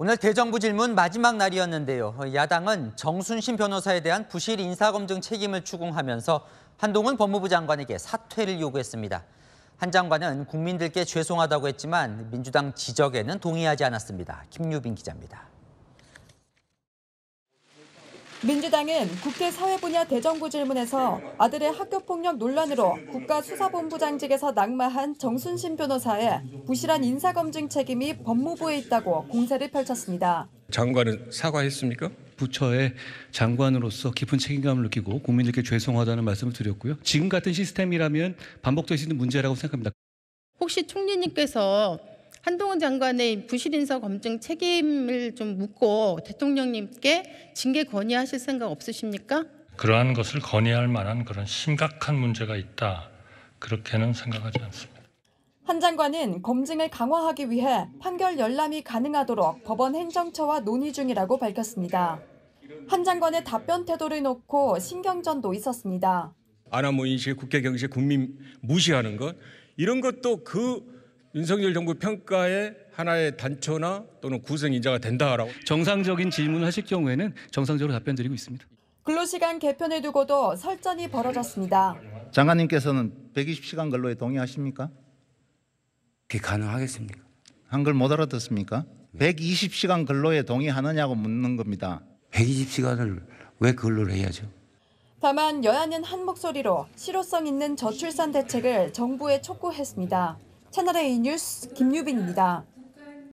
오늘 대정부 질문 마지막 날이었는데요. 야당은 정순신 변호사에 대한 부실 인사검증 책임을 추궁하면서 한동훈 법무부 장관에게 사퇴를 요구했습니다. 한 장관은 국민들께 죄송하다고 했지만 민주당 지적에는 동의하지 않았습니다. 김유빈 기자입니다. 민주당은 국회 사회분야 대정부 질문에서 아들의 학교폭력 논란으로 국가수사본부장직에서 낙마한 정순신 변호사의 부실한 인사검증 책임이 법무부에 있다고 공세를 펼쳤습니다. 장관은 사과했습니까? 부처의 장관으로서 깊은 책임감을 느끼고 국민들께 죄송하다는 말씀을 드렸고요. 지금 같은 시스템이라면 반복될 수 있는 문제라고 생각합니다. 혹시 총리님께서 한동훈 장관의 부실인사 검증 책임을 좀 묻고 대통령님께 징계 건의하실 생각 없으십니까? 그러한 것을 건의할 만한 그런 심각한 문제가 있다. 그렇게는 생각하지 않습니다. 한 장관은 검증을 강화하기 위해 판결 열람이 가능하도록 법원 행정처와 논의 중이라고 밝혔습니다. 한 장관의 답변 태도를 놓고 신경전도 있었습니다. 아나무인식, 국회 경제 국민 무시하는 것 이런 것도 그 윤석열 정부 평가에 하나의 단초나 또는 구성인자가 된다라고. 정상적인 질문하실 경우에는 정상적으로 답변드리고 있습니다. 근로시간 개편을 두고도 설전이 벌어졌습니다. 장관님께서는 120시간 근로에 동의하십니까? 그게 가능하겠습니까? 한글 못 알아듣습니까? 120시간 근로에 동의하느냐고 묻는 겁니다. 120시간을 왜 근로를 해야죠? 다만 여야는 한 목소리로 실효성 있는 저출산 대책을 정부에 촉구했습니다. 채널A 뉴스 김유빈입니다.